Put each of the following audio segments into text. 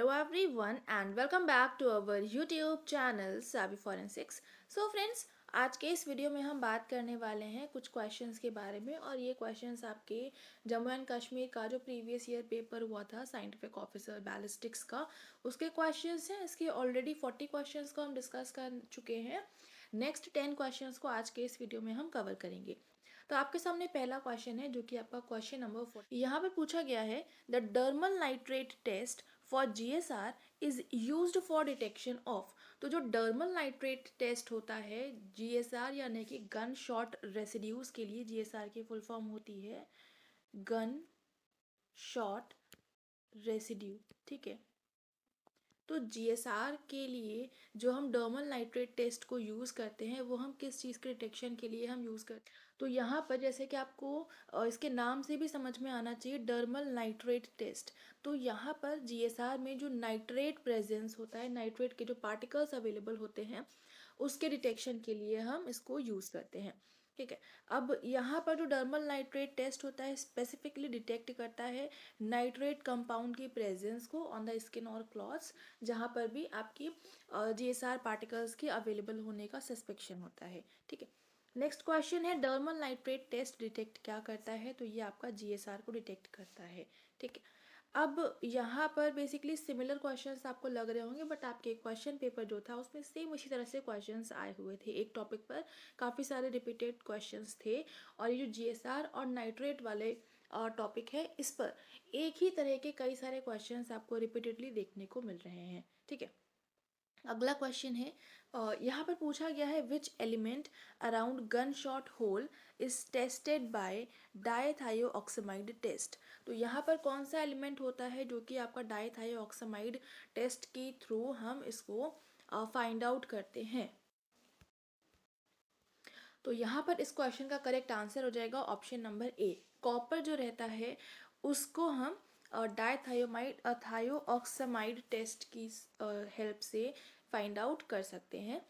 every everyone and welcome back to our YouTube channel Sabi forensics so friends आज के इस video में हम बात करने वाले हैं कुछ क्वेश्चंस के बारे में और ये क्वेश्चंस आपके जम्मू एंड कश्मीर का जो प्रीवियस ईयर पेपर हुआ था साइंटिफिक ऑफिसर बैलिस्टिक्स का उसके क्वेश्चंस हैं इसके ऑलरेडी फोर्टी क्वेश्चन को हम डिस्कस कर चुके हैं नेक्स्ट टेन क्वेश्चन को आज के इस वीडियो में हम कवर करेंगे तो आपके सामने पहला क्वेश्चन है जो कि आपका क्वेश्चन नंबर फोर यहाँ पर पूछा गया है the dermal nitrate test for G S R is use for detection of तो जो डर्मल नाइट्रेट टेस्ट होता है जी एस आर यानी कि गन शॉट रेसिड्यूज के लिए जी एस आर की फुल फॉर्म होती है गन शॉट रेसिड्यू ठीक है तो जी के लिए जो हम डर्मल नाइट्रेट टेस्ट को यूज़ करते हैं वो हम किस चीज़ के डिटेक्शन के लिए हम यूज़ करते हैं तो यहाँ पर जैसे कि आपको इसके नाम से भी समझ में आना चाहिए डर्मल नाइट्रेट टेस्ट तो यहाँ पर जी में जो नाइट्रेट प्रेजेंस होता है नाइट्रेट के जो पार्टिकल्स अवेलेबल होते हैं उसके डिटेक्शन के लिए हम इसको यूज़ करते हैं ठीक है अब यहाँ पर जो डर्मल नाइट्रेट टेस्ट होता है स्पेसिफिकली डिटेक्ट करता है नाइट्रेट कंपाउंड की प्रेजेंस को ऑन द स्किन और क्लॉथ्स जहाँ पर भी आपकी जी एस आर पार्टिकल्स के अवेलेबल होने का सस्पेक्शन होता है ठीक है नेक्स्ट क्वेश्चन है डर्मल नाइट्रेट टेस्ट डिटेक्ट क्या करता है तो ये आपका जी एस आर को डिटेक्ट करता है ठीक है अब यहाँ पर बेसिकली सिमिलर क्वेश्चंस आपको लग रहे होंगे बट आपके क्वेश्चन पेपर जो था उसमें सेम इसी तरह से क्वेश्चंस आए हुए थे एक टॉपिक पर काफ़ी सारे रिपीटेड क्वेश्चंस थे और ये जो जीएसआर और नाइट्रेट वाले और टॉपिक है इस पर एक ही तरह के कई सारे क्वेश्चंस आपको रिपीटेडली देखने को मिल रहे हैं ठीक है अगला क्वेश्चन है यहाँ पर पूछा गया है which element around gunshot hole is tested by dithio dithiooxamide test तो यहाँ पर कौन सा एलिमेंट होता है जो कि आपका डायथायो डायथायोक्सामाइड टेस्ट के थ्रू हम इसको फाइंड आउट करते हैं तो यहाँ पर इस क्वेश्चन का करेक्ट आंसर हो जाएगा ऑप्शन नंबर ए कॉपर जो रहता है उसको हम डायथायोमाइड थायोऑक्सामाइड टेस्ट की हेल्प से फाइंड आउट कर सकते हैं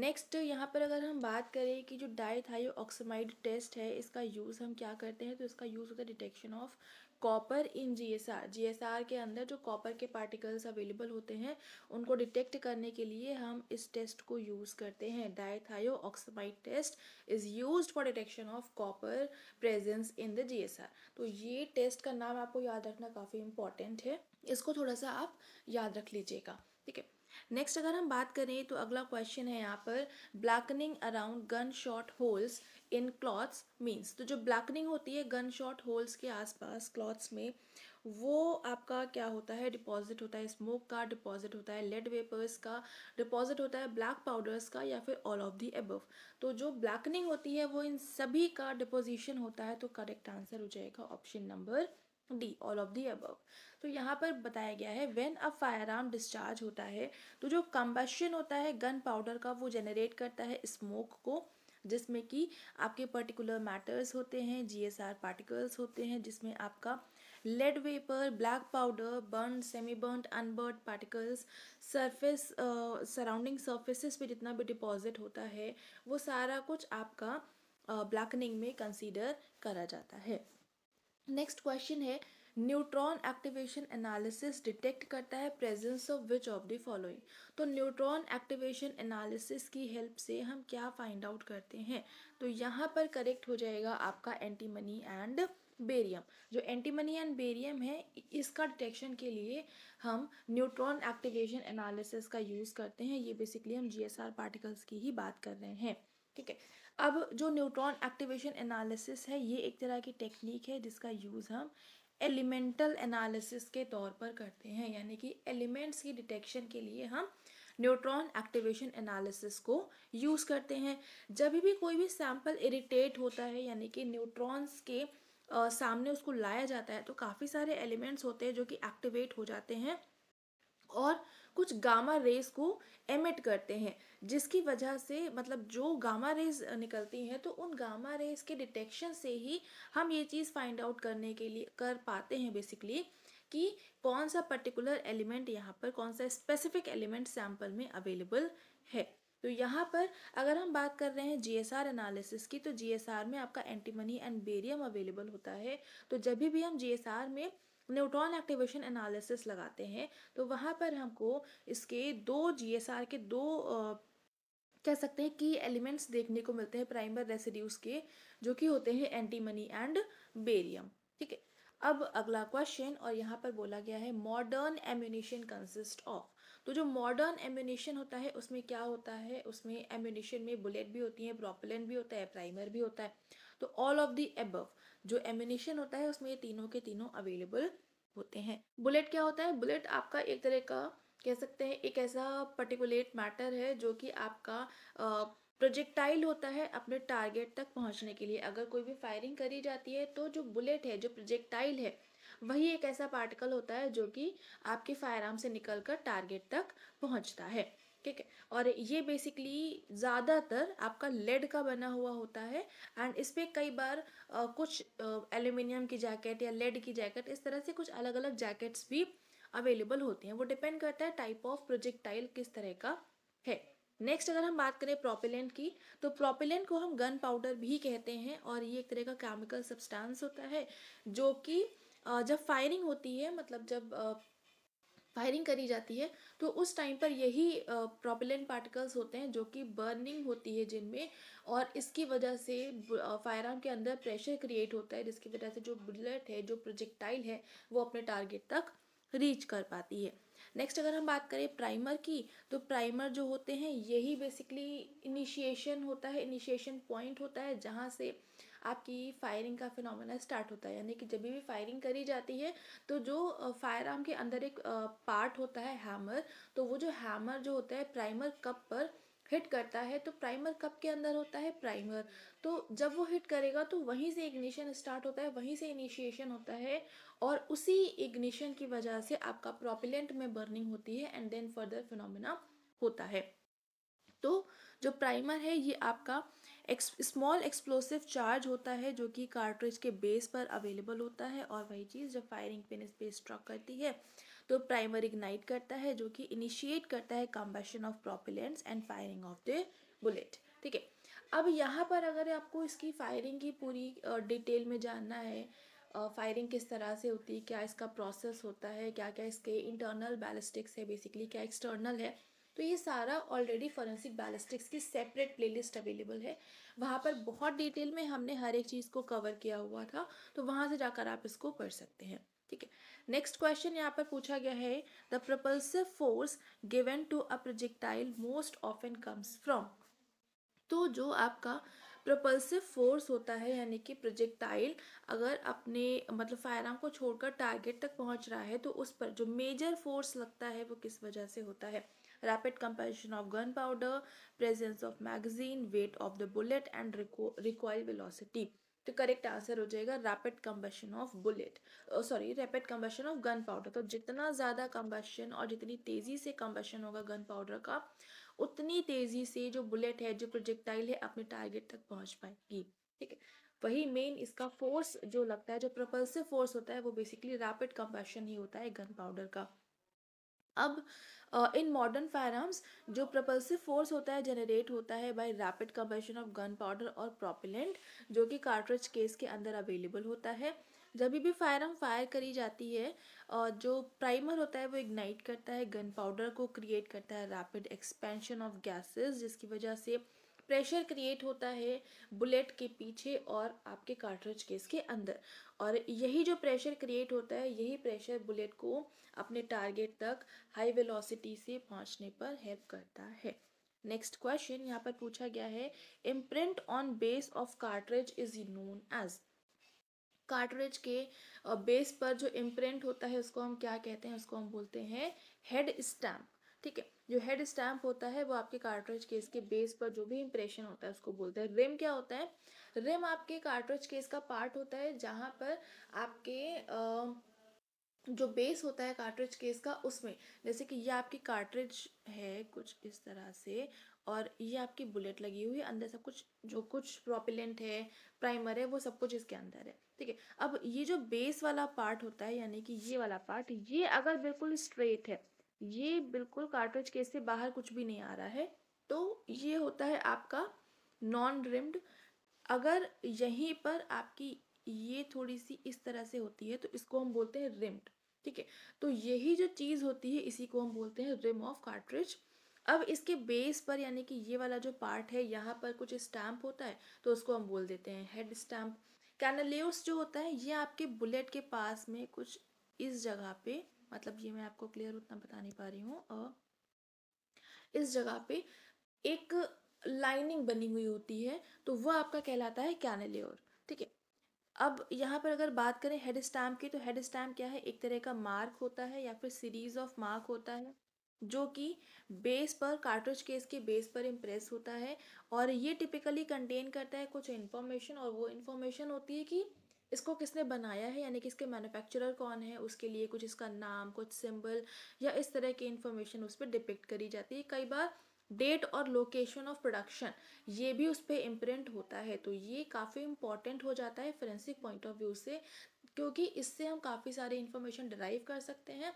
नेक्स्ट यहाँ पर अगर हम बात करें कि जो डायथायो ऑक्सामाइड टेस्ट है इसका यूज़ हम क्या करते हैं तो इसका यूज़ होता है detection of copper in GSR GSR के अंदर जो कॉपर के पार्टिकल्स अवेलेबल होते हैं उनको डिटेक्ट करने के लिए हम इस टेस्ट को यूज़ करते हैं dithiooxamide test is use for detection of copper presence in the R तो ये टेस्ट का नाम आपको याद रखना काफ़ी इंपॉर्टेंट है इसको थोड़ा सा आप याद रख लीजिएगा ठीक है नेक्स्ट अगर हम बात करें तो अगला क्वेश्चन है यहाँ पर blackening around gunshot holes in clothes means तो जो ब्लैकनिंग होती है गन शॉट होल्स के आसपास क्लॉथ्स में वो आपका क्या होता है डिपॉजिट होता है स्मोक का डिपॉजिट होता है लेड वेपर्स का डिपॉजिट होता है ब्लैक पाउडर्स का या फिर ऑल ऑफ दी एबव तो जो ब्लैकनिंग होती है वो इन सभी का डिपोजिशन होता है तो करेक्ट आंसर हो जाएगा option number D all of the अब तो यहाँ पर बताया गया है when a firearm discharge होता है तो जो कंबशन होता है गन पाउडर का वो जनरेट करता है स्मोक को जिसमें कि आपके पर्टिकुलर मैटर्स होते हैं जीएसआर पार्टिकल्स होते हैं जिसमें आपका lead vapour black powder burn semi burn unburn particles surface surrounding surfaces पे जितना भी डिपॉजिट होता है वो सारा कुछ आपका ब्लैकनिंग uh, में कंसीडर करा जाता है नेक्स्ट क्वेश्चन है न्यूट्रॉन एक्टिवेशन एनालिसिस डिटेक्ट करता है presence of which of the following तो न्यूट्रॉन एक्टिवेशन एनालिसिस की हेल्प से हम क्या फाइंड आउट करते हैं तो यहाँ पर करेक्ट हो जाएगा आपका एंटीमनी एंड बेरियम जो एंटीमनी एंड बेरियम है इसका डिटेक्शन के लिए हम न्यूट्रॉन एक्टिवेशन एनालिसिस का यूज़ करते हैं ये बेसिकली हम जी पार्टिकल्स की ही बात कर रहे हैं ठीक है अब जो न्यूट्रॉन एक्टिवेशन एनालिसिस है ये एक तरह की टेक्निक है जिसका यूज़ हम एलिमेंटल एनालिसिस के तौर पर करते हैं यानी कि एलिमेंट्स की डिटेक्शन के लिए हम न्यूट्रॉन एक्टिवेशन एनालिसिस को यूज़ करते हैं जब भी कोई भी सैम्पल इरिटेट होता है यानी कि न्यूट्रॉन्स के आ, सामने उसको लाया जाता है तो काफ़ी सारे एलिमेंट्स होते हैं जो कि एक्टिवेट हो जाते हैं और कुछ गामा रेस को एमिट करते हैं जिसकी वजह से मतलब जो गामा रेज निकलती हैं तो उन गामा रेज के डिटेक्शन से ही हम ये चीज़ फाइंड आउट करने के लिए कर पाते हैं बेसिकली कि कौन सा पर्टिकुलर एलिमेंट यहाँ पर कौन सा स्पेसिफिक एलिमेंट सैम्पल में अवेलेबल है तो यहाँ पर अगर हम बात कर रहे हैं जीएसआर एनालिसिस की तो जीएसआर में आपका एंटीमनी एंड बेरियम अवेलेबल होता है तो जब भी हम जीएसआर में न्यूट्रॉन एक्टिवेशन एनालिसिस लगाते हैं तो वहाँ पर हमको इसके दो जीएसआर के दो कह सकते हैं कि एलिमेंट्स देखने को मिलते हैं प्राइमर रेसिड्यूज के जो कि होते हैं एंटीमनी एंड बेरियम ठीक है अब अगला क्वेश्चन और यहाँ पर बोला गया है मॉडर्न एम्यूनिशन कंसिस्ट ऑफ तो जो मॉडर्न एम्यूनिशन होता है उसमें क्या होता है उसमें एम्यूनिशन में बुलेट भी होती है प्रोपलेंट भी होता है प्राइमर भी होता है तो ऑल ऑफ दी एबव जो एम्यूनिशन होता है उसमें ये तीनों के तीनों अवेलेबल होते हैं बुलेट क्या होता है बुलेट आपका एक तरह का कह सकते हैं एक ऐसा पर्टिकुलेट मैटर है जो कि आपका प्रोजेक्टाइल होता है अपने टारगेट तक पहुंचने के लिए अगर कोई भी फायरिंग करी जाती है तो जो बुलेट है जो प्रोजेक्टाइल है वही एक ऐसा पार्टिकल होता है जो कि आपके फायर आर्म से निकल कर टारगेट तक पहुंचता है ठीक है और ये बेसिकली ज़्यादातर आपका लेड का बना हुआ होता है एंड इस पर कई बार आ, कुछ एल्यूमिनियम की जैकेट या लेड की जैकेट इस तरह से कुछ अलग अलग जैकेट्स भी अवेलेबल होते हैं वो डिपेंड करता है टाइप ऑफ प्रोजेक्टाइल किस तरह का है नेक्स्ट अगर हम बात करें प्रोपेलेंट की तो प्रोपेलेंट को हम गन पाउडर भी कहते हैं और ये एक तरह का केमिकल सब्सटेंस होता है जो कि जब फायरिंग होती है मतलब जब फायरिंग करी जाती है तो उस टाइम पर यही प्रोपेलेंट पार्टिकल्स होते हैं जो कि बर्निंग होती है जिनमें और इसकी वजह से फायर आर्म के अंदर प्रेशर क्रिएट होता है जिसकी वजह से जो बुलेट है जो प्रोजेक्टाइल है वो अपने टारगेट तक रीच कर पाती है नेक्स्ट अगर हम बात करें प्राइमर की तो प्राइमर जो होते हैं यही बेसिकली इनिशिएशन होता है इनिशिएशन पॉइंट होता है जहाँ से आपकी फायरिंग का फिनोमेना स्टार्ट होता है यानी कि जब भी फायरिंग करी जाती है तो जो फायर आर्म के अंदर एक पार्ट होता है हैमर तो वो जो हैमर जो होता है प्राइमर कप पर हिट करता है तो प्राइमर कब के अंदर होता है प्राइमर तो जब वो हिट करेगा तो वहीं से इग्निशन स्टार्ट होता है वहीं से इनिशिएशन होता है और उसी इग्निशन की वजह से आपका प्रोपिलेंट में बर्निंग होती है एंड देन फर्दर फिनोमिना होता है तो जो प्राइमर है ये आपका स्मॉल एक्सप्लोसिव चार्ज होता है जो कि कार्ट्रिज के बेस पर अवेलेबल होता है और वही चीज़ जब फायरिंग पिन इस पर स्ट्रक करती है तो प्राइमर इग्नाइट करता है जो कि इनिशिएट करता है combustion of propellants and firing of the bullet ठीक है अब यहाँ पर अगर आपको इसकी फायरिंग की पूरी डिटेल में जानना है फायरिंग किस तरह से होती है क्या इसका प्रोसेस होता है क्या क्या इसके इंटरनल बैलिस्टिक्स है बेसिकली क्या एक्सटर्नल है तो ये सारा ऑलरेडी फॉरेंसिक बैलिस्टिक्स की सेपरेट प्लेलिस्ट अवेलेबल है वहाँ पर बहुत डिटेल में हमने हर एक चीज़ को कवर किया हुआ था तो वहाँ से जाकर आप इसको पढ़ सकते हैं ठीक है नेक्स्ट क्वेश्चन यहाँ पर पूछा गया है the propulsive force given to a projectile most often comes from तो जो आपका प्रपल्सिव फोर्स होता है यानी कि प्रोजेक्टाइल अगर अपने मतलब फायर आर्म को छोड़कर टारगेट तक पहुंच रहा है तो उस पर जो मेजर फोर्स लगता है वो किस वजह से होता है rapid combustion of gunpowder presence of magazine weight of the bullet and recoil velocity तो करेक्ट आंसर हो जाएगा rapid combustion of bullet sorry rapid combustion of gunpowder तो जितना ज़्यादा कम्बेशन और जितनी तेज़ी से कम्बेशन होगा गन पाउडर का उतनी तेज़ी से जो बुलेट है जो प्रोजेक्टाइल है अपने टारगेट तक पहुँच पाएगी ठीक है वही मेन इसका फोर्स जो लगता है जो प्रपल्सिव फोर्स होता है वो बेसिकली रैपिड कम्बेशन ही होता है गन पाउडर का अब इन मॉडर्न फायर जो प्रपल्सिव फोर्स होता है जनरेट होता है by rapid combustion of gunpowder और प्रोपिलेंट जो कि कार्ट्रिज केस के अंदर अवेलेबल होता है जब भी फायर फायर करी जाती है और जो प्राइमर होता है वो इग्नाइट करता है गन पाउडर को क्रिएट करता है रैपिड एक्सपेंशन ऑफ गैसेस जिसकी वजह से प्रेशर क्रिएट होता है बुलेट के पीछे और आपके कार्ट्रिज केस के अंदर और यही जो प्रेशर क्रिएट होता है यही प्रेशर बुलेट को अपने टारगेट तक हाई वेलोसिटी से पहुंचने पर हेल्प करता है नेक्स्ट क्वेश्चन यहाँ पर पूछा गया है imprint on base of cartridge is known as cartridge के बेस पर जो इम्प्रिंट होता है उसको हम क्या कहते हैं उसको हम बोलते हैं हेड स्टैम्प ठीक है जो हेड स्टैम्प होता है वो आपके कार्ट्रेज केस के बेस पर जो भी इंप्रेशन होता है उसको बोलते हैं रिम क्या होता है रिम आपके कार्ट्रेज केस का पार्ट होता है जहाँ पर आपके आ, जो बेस होता है कार्ट्रिज केस का उसमें जैसे कि ये आपकी कार्ट्रिज है कुछ इस तरह से और ये आपकी बुलेट लगी हुई है अंदर सब कुछ जो कुछ प्रोपिलेंट है प्राइमर है वो सब कुछ इसके अंदर है ठीक है अब ये जो बेस वाला पार्ट होता है यानी कि ये वाला पार्ट ये अगर बिल्कुल स्ट्रेट है ये बिल्कुल कार्ट्रिज केस से बाहर कुछ भी नहीं आ रहा है तो ये होता है आपका नॉन रिम्ड अगर यहीं पर आपकी ये थोड़ी सी इस तरह से होती है तो इसको हम बोलते हैं रिम्ड ठीक है तो यही जो चीज़ होती है इसी को हम बोलते हैं रिम ऑफ कार्ट्रिज अब इसके बेस पर यानी कि ये वाला जो पार्ट है यहाँ पर कुछ स्टैम्प होता है तो उसको हम बोल देते हैं हेड स्टैम्प कैनलेस जो होता है ये आपके बुलेट के पास में कुछ इस जगह पे मतलब ये मैं आपको क्लियर उतना बता नहीं पा रही हूँ इस जगह पे एक लाइनिंग बनी हुई होती है तो वह आपका कहलाता है लेर ठीक है अब यहाँ पर अगर बात करें हेड स्टैम्प की तो हेड स्टैम्प क्या है एक तरह का मार्क होता है या फिर सीरीज ऑफ मार्क होता है जो कि बेस पर कार्ट्रिज केस के बेस पर इम्प्रेस होता है और ये टिपिकली कंटेन करता है कुछ इन्फॉर्मेशन और वो इन्फॉर्मेशन होती है कि इसको किसने बनाया है यानी कि इसके मैन्युफैक्चरर कौन है उसके लिए कुछ इसका नाम कुछ सिंबल या इस तरह की इन्फॉर्मेशन उस पर डिपिक्ट करी जाती है कई बार डेट और लोकेशन ऑफ प्रोडक्शन ये भी उस पर इम्प्रिंट होता है तो ये काफ़ी इम्पॉर्टेंट हो जाता है फोरेंसिक पॉइंट ऑफ व्यू से क्योंकि इससे हम काफ़ी सारे इन्फॉर्मेशन डराइव कर सकते हैं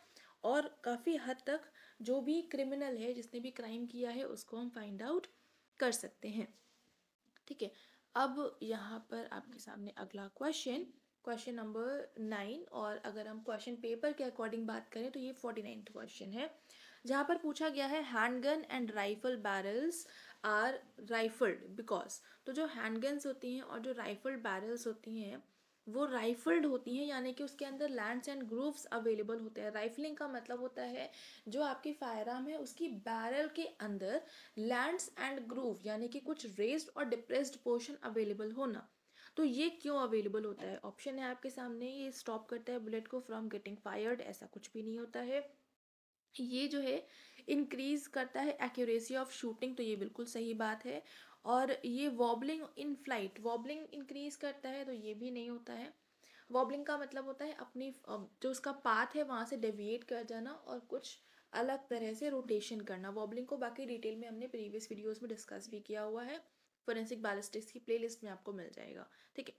और काफ़ी हद तक जो भी क्रिमिनल है जिसने भी क्राइम किया है उसको हम फाइंड आउट कर सकते हैं ठीक है अब यहाँ पर आपके सामने अगला क्वेश्चन क्वेश्चन नंबर नाइन और अगर हम क्वेश्चन पेपर के अकॉर्डिंग बात करें तो ये फोर्टी नाइन्थ क्वेश्चन है जहाँ पर पूछा गया है handgun and rifle barrels are rifled because तो जो हैंडगन्स होती हैं और जो राइफल्ड बैरल्स होती हैं वो राइफल्ड होती हैं यानी कि उसके अंदर लैंड्स एंड ग्रूव्स अवेलेबल होते हैं राइफलिंग का मतलब होता है जो आपकी फायर आर्म है उसकी बैरल के अंदर लैंड्स एंड ग्रूव यानी कि कुछ रेस्ड और डिप्रेस्ड पोर्शन अवेलेबल होना तो ये क्यों अवेलेबल होता है ऑप्शन है आपके सामने ये स्टॉप करता है बुलेट को फ्रॉम गेटिंग फायर्ड ऐसा कुछ भी नहीं होता है ये जो है इंक्रीज करता है एक्यूरेसी ऑफ शूटिंग तो ये बिल्कुल सही बात है और ये wobbling in flight wobbling increase करता है तो ये भी नहीं होता है वॉबलिंग का मतलब होता है अपनी जो उसका पाथ है वहाँ से डेविएट कर जाना और कुछ अलग तरह से रोटेशन करना वॉबलिंग को बाकी डिटेल में हमने प्रीवियस वीडियोस में डिस्कस भी किया हुआ है फोरेंसिक बैलिस्टिक्स की प्लेलिस्ट में आपको मिल जाएगा ठीक है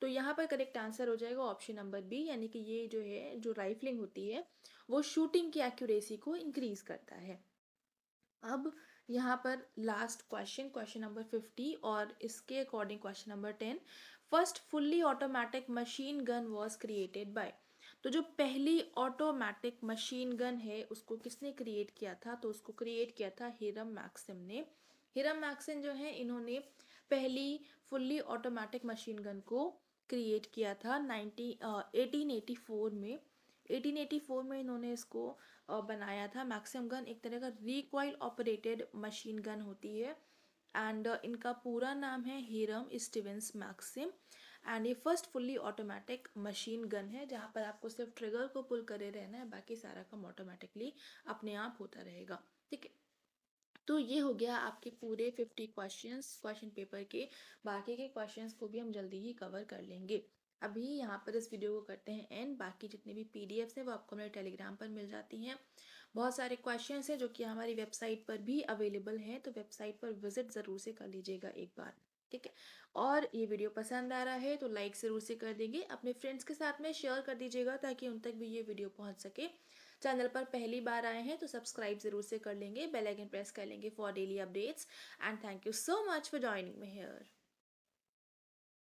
तो यहाँ पर करेक्ट आंसर हो जाएगा ऑप्शन नंबर बी यानी कि ये जो है जो राइफलिंग होती है वो शूटिंग की एक्यूरेसी को इंक्रीज करता है अब यहाँ पर last question question number fifty और इसके according question number ten first fully automatic machine gun was created by तो जो पहली ऑटोमेटिक मशीन गन है उसको किसने क्रिएट किया था तो उसको क्रिएट किया था हिरम मैक्सिम ने हिरम मैक्सिम जो है इन्होंने पहली फुल्ली ऑटोमेटिक मशीन गन को क्रिएट किया था नाइनटीन एटीन एटी फोर में एटीन एटी फोर में इन्होंने इसको बनाया था मैक्सिम गन एक तरह का रिकॉइल ऑपरेटेड मशीन गन होती है एंड इनका पूरा नाम है हीरम स्टीवेंस मैक्सिम एंड ये first fully automatic machine gun है जहाँ पर आपको सिर्फ ट्रिगर को पुल करे रहना है बाकी सारा काम ऑटोमेटिकली अपने आप होता रहेगा ठीक है तो ये हो गया आपके पूरे फिफ्टी क्वेश्चंस क्वेश्चन पेपर के बाकी के क्वेश्चंस को भी हम जल्दी ही कवर कर लेंगे अभी यहाँ पर इस वीडियो को करते हैं एंड बाकी जितने भी पी डी हैं वो आपको मेरे टेलीग्राम पर मिल जाती हैं बहुत सारे क्वेश्चन हैं जो कि हमारी वेबसाइट पर भी अवेलेबल हैं तो वेबसाइट पर विजिट ज़रूर से कर लीजिएगा एक बार ठीक है और ये वीडियो पसंद आ रहा है तो लाइक ज़रूर से कर देंगे अपने फ्रेंड्स के साथ में शेयर कर दीजिएगा ताकि उन तक भी ये वीडियो पहुँच सके चैनल पर पहली बार आए हैं तो सब्सक्राइब ज़रूर से कर लेंगे बेल आइकन प्रेस कर लेंगे for daily updates and thank you so much for joining me hair